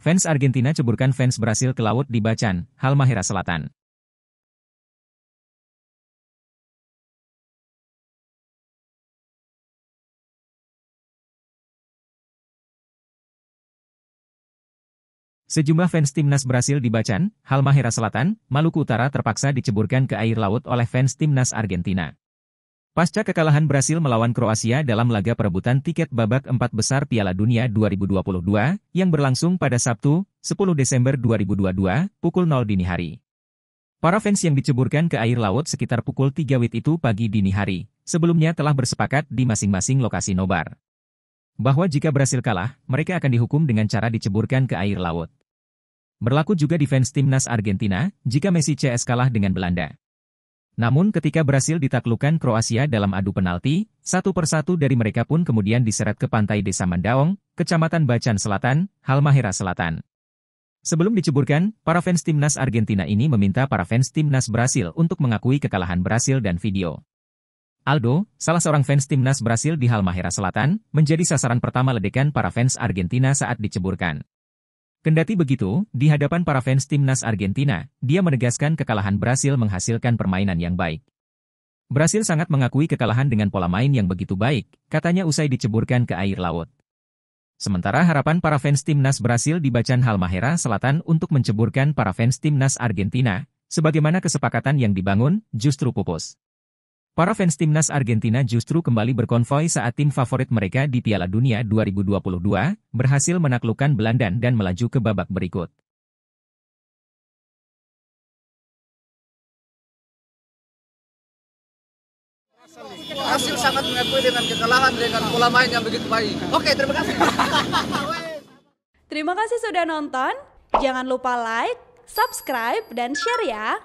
Fans Argentina ceburkan fans Brasil ke laut di Bacan, Halmahera Selatan. Sejumlah fans timnas Brasil di Bacan, Halmahera Selatan, Maluku Utara terpaksa diceburkan ke air laut oleh fans timnas Argentina. Pasca kekalahan Brasil melawan Kroasia dalam laga perebutan tiket babak empat besar Piala Dunia 2022 yang berlangsung pada Sabtu, 10 Desember 2022, pukul 0 dini hari. Para fans yang diceburkan ke air laut sekitar pukul 3 WIT itu pagi dini hari, sebelumnya telah bersepakat di masing-masing lokasi nobar. Bahwa jika Brasil kalah, mereka akan dihukum dengan cara diceburkan ke air laut. Berlaku juga di fans timnas Argentina jika Messi CS kalah dengan Belanda. Namun ketika berhasil ditaklukkan Kroasia dalam adu penalti, satu persatu dari mereka pun kemudian diseret ke pantai desa Mandaong, kecamatan Bacan Selatan, Halmahera Selatan. Sebelum diceburkan, para fans timnas Argentina ini meminta para fans timnas Brasil untuk mengakui kekalahan Brasil dan video. Aldo, salah seorang fans timnas Brasil di Halmahera Selatan, menjadi sasaran pertama ledekan para fans Argentina saat diceburkan. Kendati begitu, di hadapan para fans timnas Argentina, dia menegaskan kekalahan Brasil menghasilkan permainan yang baik. Brasil sangat mengakui kekalahan dengan pola main yang begitu baik, katanya usai diceburkan ke air laut. Sementara harapan para fans timnas Brasil di Bacan Halmahera Selatan untuk menceburkan para fans timnas Argentina, sebagaimana kesepakatan yang dibangun, justru pupus. Para fans timnas Argentina justru kembali berkonvoi saat tim favorit mereka di Piala Dunia 2022 berhasil menaklukkan Belanda dan melaju ke babak berikut. Hasil sangat mengakui dengan kekalahan dengan pola main yang begitu baik. Oke, terima kasih. terima kasih sudah nonton. Jangan lupa like, subscribe, dan share ya.